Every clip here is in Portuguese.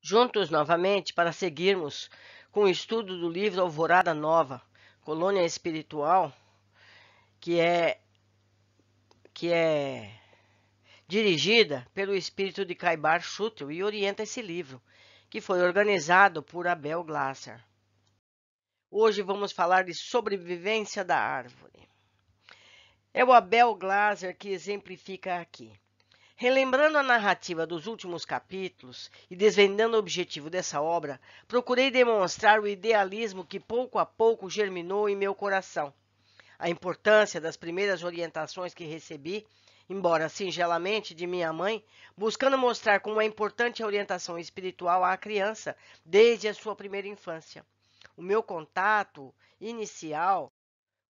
juntos novamente para seguirmos com o estudo do livro Alvorada Nova, Colônia Espiritual, que é que é dirigida pelo espírito de Kaibar Shutel e orienta esse livro, que foi organizado por Abel Glasser. Hoje vamos falar de sobrevivência da árvore. É o Abel Glaser que exemplifica aqui. Relembrando a narrativa dos últimos capítulos e desvendando o objetivo dessa obra, procurei demonstrar o idealismo que pouco a pouco germinou em meu coração, a importância das primeiras orientações que recebi, embora singelamente de minha mãe, buscando mostrar como é importante a orientação espiritual à criança desde a sua primeira infância. O meu contato inicial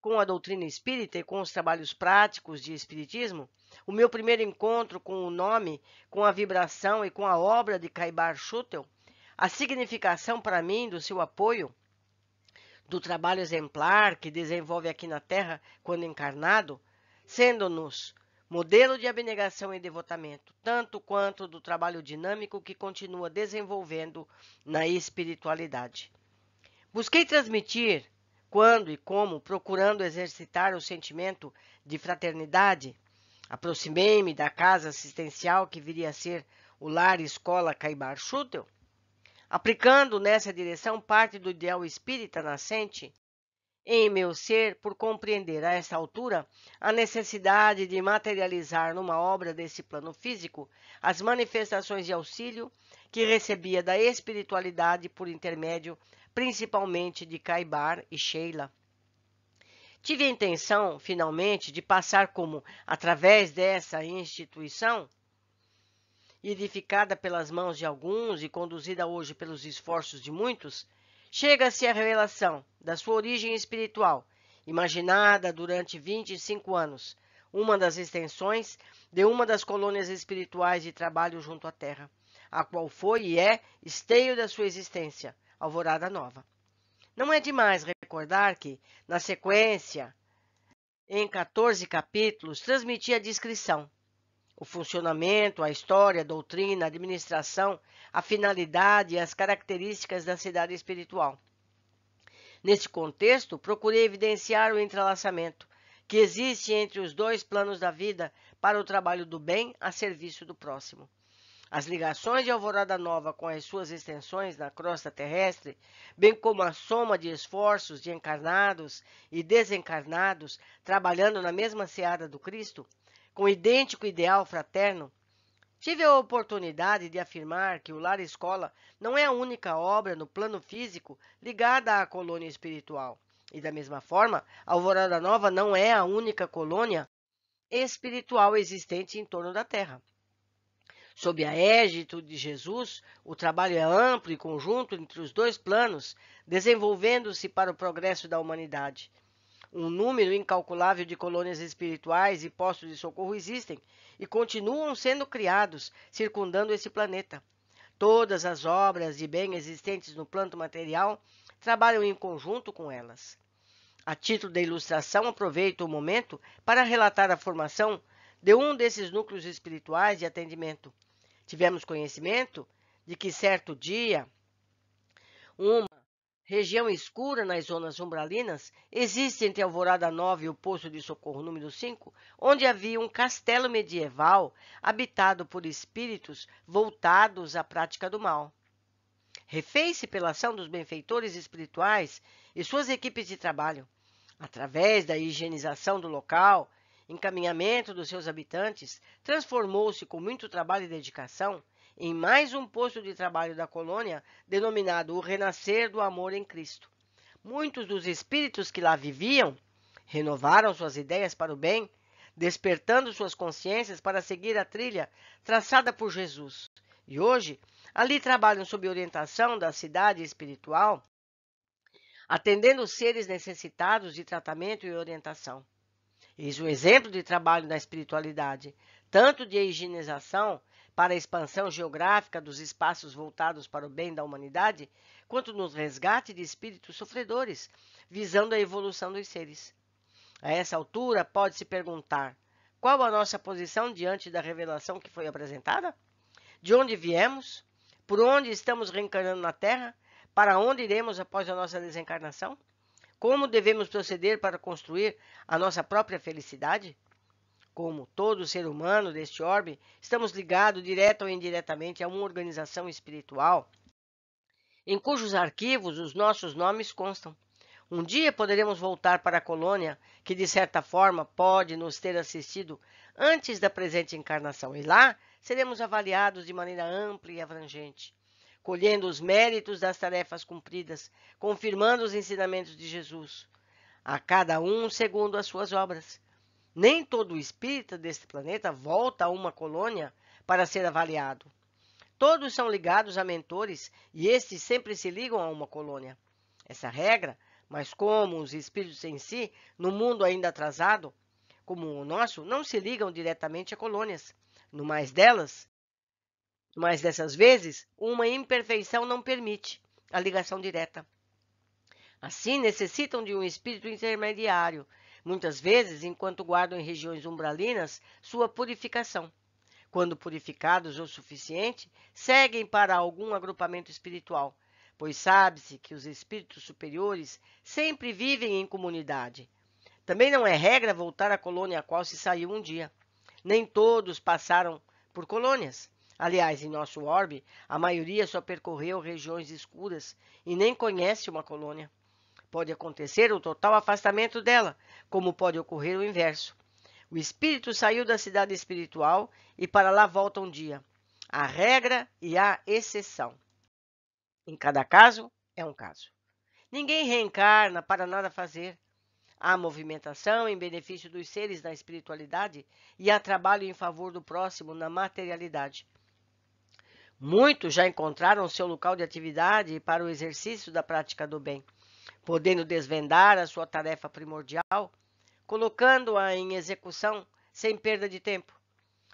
com a doutrina espírita e com os trabalhos práticos de espiritismo, o meu primeiro encontro com o nome, com a vibração e com a obra de Caibar Schutel, a significação para mim do seu apoio, do trabalho exemplar que desenvolve aqui na Terra quando encarnado, sendo-nos modelo de abnegação e devotamento, tanto quanto do trabalho dinâmico que continua desenvolvendo na espiritualidade. Busquei transmitir quando e como, procurando exercitar o sentimento de fraternidade, aproximei-me da casa assistencial que viria a ser o lar escola Caibar Schutel, aplicando nessa direção parte do ideal espírita nascente em meu ser por compreender a essa altura a necessidade de materializar numa obra desse plano físico as manifestações de auxílio que recebia da espiritualidade por intermédio principalmente de Caibar e Sheila. Tive a intenção, finalmente, de passar como, através dessa instituição, edificada pelas mãos de alguns e conduzida hoje pelos esforços de muitos, chega-se à revelação da sua origem espiritual, imaginada durante 25 anos, uma das extensões de uma das colônias espirituais de trabalho junto à Terra, a qual foi e é esteio da sua existência, Alvorada Nova. Não é demais recordar que, na sequência, em 14 capítulos, transmitia a descrição, o funcionamento, a história, a doutrina, a administração, a finalidade e as características da cidade espiritual. Nesse contexto, procurei evidenciar o entrelaçamento que existe entre os dois planos da vida para o trabalho do bem a serviço do próximo. As ligações de Alvorada Nova com as suas extensões na crosta terrestre, bem como a soma de esforços de encarnados e desencarnados trabalhando na mesma seada do Cristo, com idêntico ideal fraterno, Tive a oportunidade de afirmar que o Lar Escola não é a única obra no plano físico ligada à colônia espiritual. E da mesma forma, a Alvorada Nova não é a única colônia espiritual existente em torno da Terra. Sob a égide de Jesus, o trabalho é amplo e conjunto entre os dois planos, desenvolvendo-se para o progresso da humanidade. Um número incalculável de colônias espirituais e postos de socorro existem e continuam sendo criados, circundando esse planeta. Todas as obras e bens existentes no plano material trabalham em conjunto com elas. A título de ilustração, aproveito o momento para relatar a formação de um desses núcleos espirituais de atendimento, tivemos conhecimento de que certo dia, uma região escura nas zonas umbralinas existe entre Alvorada Nova e o Poço de Socorro número 5, onde havia um castelo medieval habitado por espíritos voltados à prática do mal. Refez-se pela ação dos benfeitores espirituais e suas equipes de trabalho. Através da higienização do local, encaminhamento dos seus habitantes, transformou-se com muito trabalho e dedicação em mais um posto de trabalho da colônia denominado o Renascer do Amor em Cristo. Muitos dos espíritos que lá viviam renovaram suas ideias para o bem, despertando suas consciências para seguir a trilha traçada por Jesus. E hoje, ali trabalham sob orientação da cidade espiritual atendendo seres necessitados de tratamento e orientação. Eis o exemplo de trabalho na espiritualidade, tanto de higienização para a expansão geográfica dos espaços voltados para o bem da humanidade, quanto no resgate de espíritos sofredores, visando a evolução dos seres. A essa altura, pode-se perguntar: qual a nossa posição diante da revelação que foi apresentada? De onde viemos? Por onde estamos reencarnando na Terra? Para onde iremos após a nossa desencarnação? Como devemos proceder para construir a nossa própria felicidade? Como todo ser humano deste orbe, estamos ligados direta ou indiretamente a uma organização espiritual em cujos arquivos os nossos nomes constam. Um dia poderemos voltar para a colônia, que de certa forma pode nos ter assistido antes da presente encarnação, e lá seremos avaliados de maneira ampla e abrangente colhendo os méritos das tarefas cumpridas, confirmando os ensinamentos de Jesus, a cada um segundo as suas obras. Nem todo espírita deste planeta volta a uma colônia para ser avaliado. Todos são ligados a mentores e estes sempre se ligam a uma colônia. Essa regra, mas como os espíritos em si, no mundo ainda atrasado, como o nosso, não se ligam diretamente a colônias. No mais delas, mas dessas vezes, uma imperfeição não permite a ligação direta. Assim, necessitam de um espírito intermediário, muitas vezes enquanto guardam em regiões umbralinas sua purificação. Quando purificados o suficiente, seguem para algum agrupamento espiritual, pois sabe-se que os espíritos superiores sempre vivem em comunidade. Também não é regra voltar à colônia a qual se saiu um dia. Nem todos passaram por colônias. Aliás, em nosso orbe, a maioria só percorreu regiões escuras e nem conhece uma colônia. Pode acontecer o total afastamento dela, como pode ocorrer o inverso. O espírito saiu da cidade espiritual e para lá volta um dia. A regra e a exceção. Em cada caso, é um caso. Ninguém reencarna para nada fazer. Há movimentação em benefício dos seres na espiritualidade e há trabalho em favor do próximo na materialidade. Muitos já encontraram seu local de atividade para o exercício da prática do bem, podendo desvendar a sua tarefa primordial, colocando-a em execução sem perda de tempo.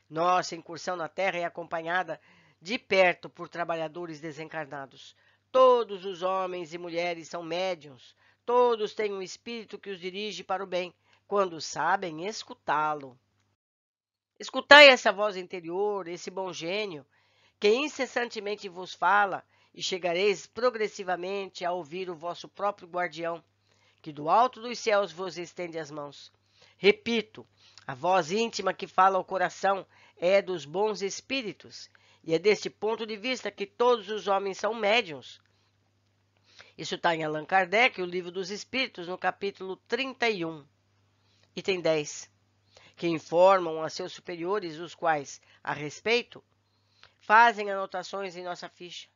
Nossa incursão na Terra é acompanhada de perto por trabalhadores desencarnados. Todos os homens e mulheres são médiums, todos têm um espírito que os dirige para o bem, quando sabem escutá-lo. Escutai essa voz interior, esse bom gênio, que incessantemente vos fala, e chegareis progressivamente a ouvir o vosso próprio guardião, que do alto dos céus vos estende as mãos. Repito, a voz íntima que fala ao coração é dos bons espíritos, e é deste ponto de vista que todos os homens são médiums. Isso está em Allan Kardec, o Livro dos Espíritos, no capítulo 31, item 10, que informam a seus superiores, os quais, a respeito, fazem anotações em nossa ficha.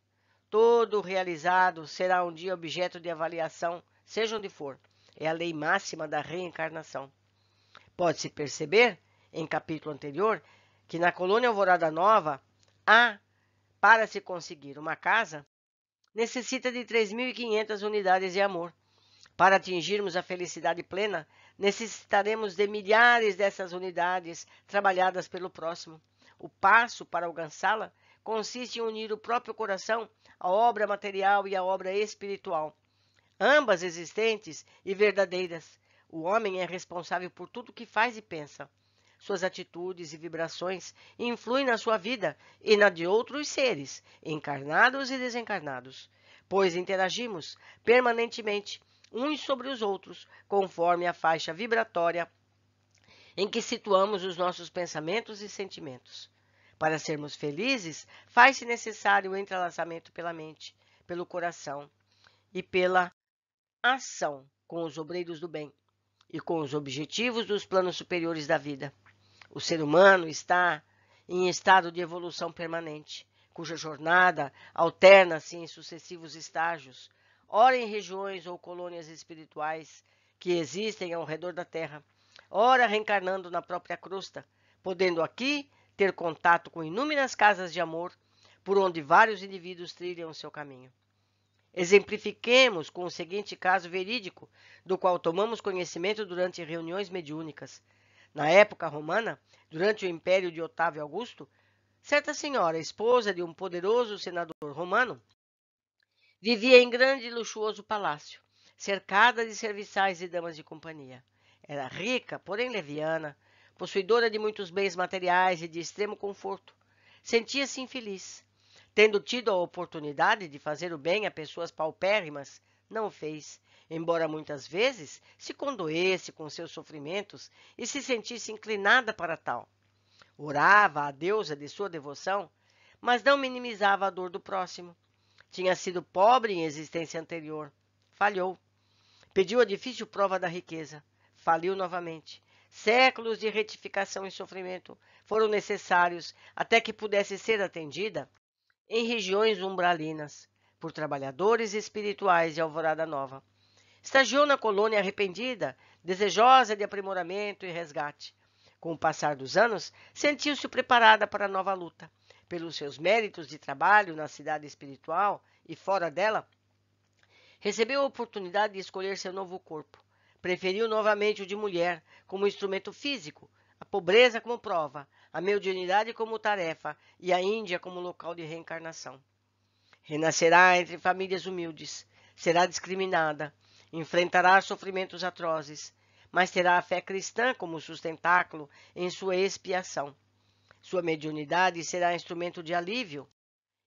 Todo realizado será um dia objeto de avaliação, seja onde for. É a lei máxima da reencarnação. Pode-se perceber, em capítulo anterior, que na colônia Alvorada Nova há, para se conseguir uma casa, necessita de 3.500 unidades de amor. Para atingirmos a felicidade plena, necessitaremos de milhares dessas unidades trabalhadas pelo próximo. O passo para alcançá-la consiste em unir o próprio coração à obra material e à obra espiritual, ambas existentes e verdadeiras. O homem é responsável por tudo que faz e pensa. Suas atitudes e vibrações influem na sua vida e na de outros seres, encarnados e desencarnados, pois interagimos permanentemente uns sobre os outros, conforme a faixa vibratória em que situamos os nossos pensamentos e sentimentos. Para sermos felizes, faz-se necessário o entrelaçamento pela mente, pelo coração e pela ação com os obreiros do bem e com os objetivos dos planos superiores da vida. O ser humano está em estado de evolução permanente, cuja jornada alterna-se em sucessivos estágios, ora em regiões ou colônias espirituais que existem ao redor da Terra ora reencarnando na própria crosta, podendo aqui ter contato com inúmeras casas de amor por onde vários indivíduos trilham o seu caminho. Exemplifiquemos com o seguinte caso verídico, do qual tomamos conhecimento durante reuniões mediúnicas. Na época romana, durante o império de Otávio Augusto, certa senhora, esposa de um poderoso senador romano, vivia em grande e luxuoso palácio, cercada de serviçais e damas de companhia. Era rica, porém leviana, possuidora de muitos bens materiais e de extremo conforto. Sentia-se infeliz. Tendo tido a oportunidade de fazer o bem a pessoas paupérrimas, não o fez, embora muitas vezes se condoesse com seus sofrimentos e se sentisse inclinada para tal. Orava à deusa de sua devoção, mas não minimizava a dor do próximo. Tinha sido pobre em existência anterior. Falhou. Pediu a difícil prova da riqueza faliu novamente. Séculos de retificação e sofrimento foram necessários até que pudesse ser atendida em regiões umbralinas por trabalhadores espirituais de Alvorada Nova. Estagiou na colônia arrependida, desejosa de aprimoramento e resgate. Com o passar dos anos, sentiu-se preparada para a nova luta. Pelos seus méritos de trabalho na cidade espiritual e fora dela, recebeu a oportunidade de escolher seu novo corpo. Preferiu novamente o de mulher como instrumento físico, a pobreza como prova, a mediunidade como tarefa e a Índia como local de reencarnação. Renascerá entre famílias humildes, será discriminada, enfrentará sofrimentos atrozes, mas terá a fé cristã como sustentáculo em sua expiação. Sua mediunidade será instrumento de alívio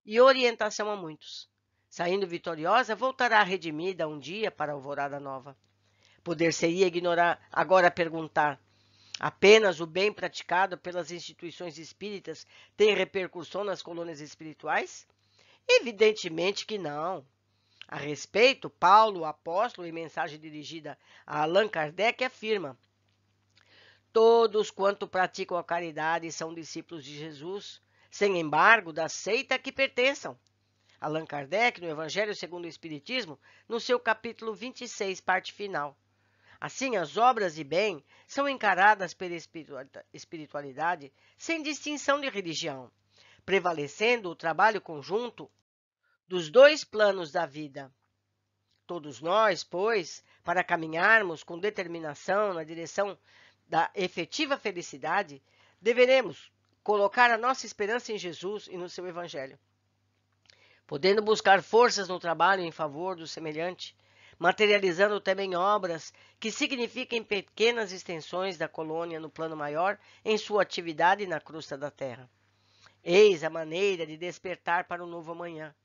e orientação a muitos. Saindo vitoriosa, voltará redimida um dia para a alvorada nova. Poder seria ignorar, agora perguntar. Apenas o bem praticado pelas instituições espíritas tem repercussão nas colônias espirituais? Evidentemente que não. A respeito, Paulo, apóstolo, em mensagem dirigida a Allan Kardec, afirma: Todos quanto praticam a caridade são discípulos de Jesus, sem embargo, da seita a que pertençam. Allan Kardec, no Evangelho segundo o Espiritismo, no seu capítulo 26, parte final. Assim, as obras de bem são encaradas pela espiritualidade sem distinção de religião, prevalecendo o trabalho conjunto dos dois planos da vida. Todos nós, pois, para caminharmos com determinação na direção da efetiva felicidade, deveremos colocar a nossa esperança em Jesus e no seu Evangelho, podendo buscar forças no trabalho em favor do semelhante, materializando também obras que signifiquem pequenas extensões da colônia no plano maior em sua atividade na crosta da terra. Eis a maneira de despertar para um novo amanhã,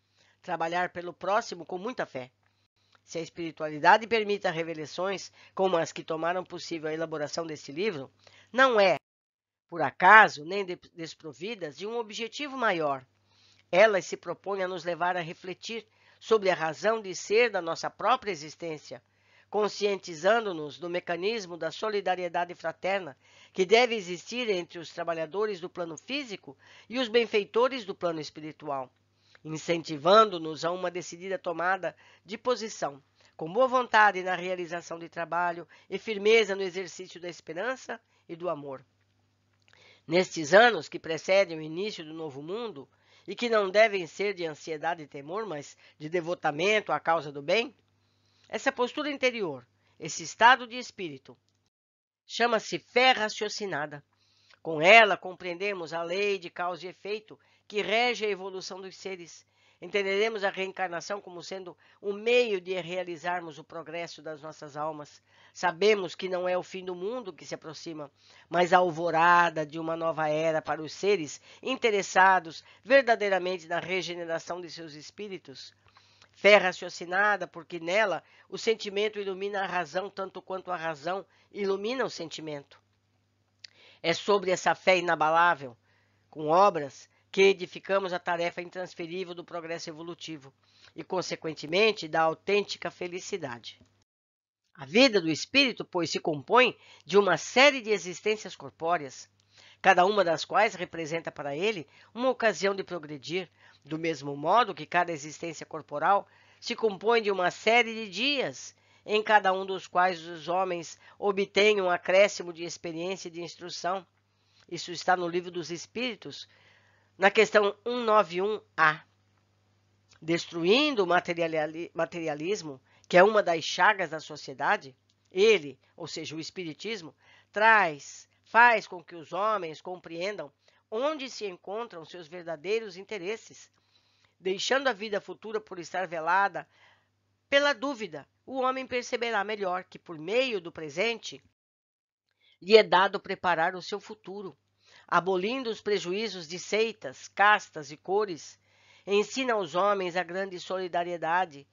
trabalhar pelo próximo com muita fé. Se a espiritualidade permita revelações como as que tomaram possível a elaboração deste livro, não é, por acaso, nem desprovidas de um objetivo maior. Elas se propõem a nos levar a refletir sobre a razão de ser da nossa própria existência, conscientizando-nos do mecanismo da solidariedade fraterna que deve existir entre os trabalhadores do plano físico e os benfeitores do plano espiritual, incentivando-nos a uma decidida tomada de posição, com boa vontade na realização de trabalho e firmeza no exercício da esperança e do amor. Nestes anos que precedem o início do novo mundo, e que não devem ser de ansiedade e temor, mas de devotamento à causa do bem? Essa é postura interior, esse estado de espírito, chama-se fé raciocinada. Com ela compreendemos a lei de causa e efeito que rege a evolução dos seres Entenderemos a reencarnação como sendo um meio de realizarmos o progresso das nossas almas. Sabemos que não é o fim do mundo que se aproxima, mas a alvorada de uma nova era para os seres interessados verdadeiramente na regeneração de seus espíritos. Fé raciocinada, porque nela o sentimento ilumina a razão tanto quanto a razão ilumina o sentimento. É sobre essa fé inabalável, com obras, que edificamos a tarefa intransferível do progresso evolutivo e, consequentemente, da autêntica felicidade. A vida do espírito, pois, se compõe de uma série de existências corpóreas, cada uma das quais representa para ele uma ocasião de progredir, do mesmo modo que cada existência corporal se compõe de uma série de dias, em cada um dos quais os homens obtêm um acréscimo de experiência e de instrução. Isso está no livro dos Espíritos, na questão 191A. Destruindo o materialismo, que é uma das chagas da sociedade, ele, ou seja, o Espiritismo, traz, faz com que os homens compreendam onde se encontram seus verdadeiros interesses. Deixando a vida futura por estar velada pela dúvida, o homem perceberá melhor que, por meio do presente, lhe é dado preparar o seu futuro abolindo os prejuízos de seitas, castas e cores, ensina aos homens a grande solidariedade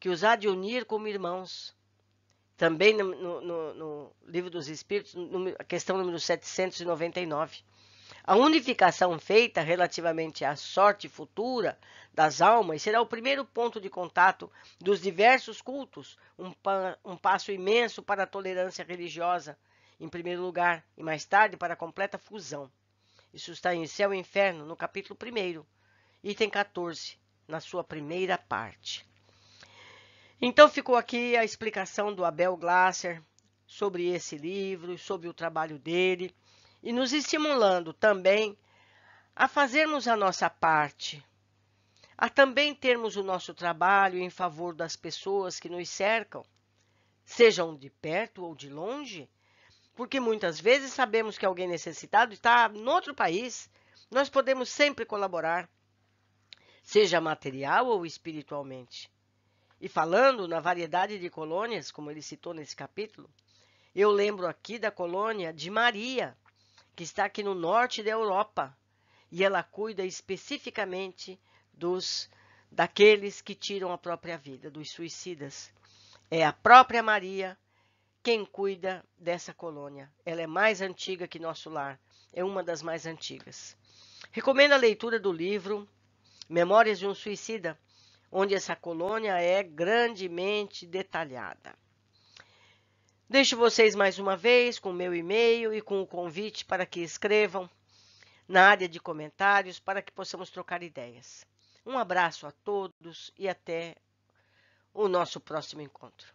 que os há de unir como irmãos. Também no, no, no Livro dos Espíritos, questão número 799. A unificação feita relativamente à sorte futura das almas será o primeiro ponto de contato dos diversos cultos, um, pa, um passo imenso para a tolerância religiosa em primeiro lugar e mais tarde para a completa fusão. Isso está em Céu e Inferno, no capítulo 1, item 14, na sua primeira parte. Então ficou aqui a explicação do Abel Glasser sobre esse livro, sobre o trabalho dele, e nos estimulando também a fazermos a nossa parte, a também termos o nosso trabalho em favor das pessoas que nos cercam, sejam de perto ou de longe, porque muitas vezes sabemos que alguém necessitado está em outro país. Nós podemos sempre colaborar, seja material ou espiritualmente. E falando na variedade de colônias, como ele citou nesse capítulo, eu lembro aqui da colônia de Maria, que está aqui no norte da Europa, e ela cuida especificamente dos daqueles que tiram a própria vida, dos suicidas. É a própria Maria quem cuida dessa colônia. Ela é mais antiga que nosso lar, é uma das mais antigas. Recomendo a leitura do livro Memórias de um Suicida, onde essa colônia é grandemente detalhada. Deixo vocês mais uma vez com o meu e-mail e com o convite para que escrevam na área de comentários para que possamos trocar ideias. Um abraço a todos e até o nosso próximo encontro.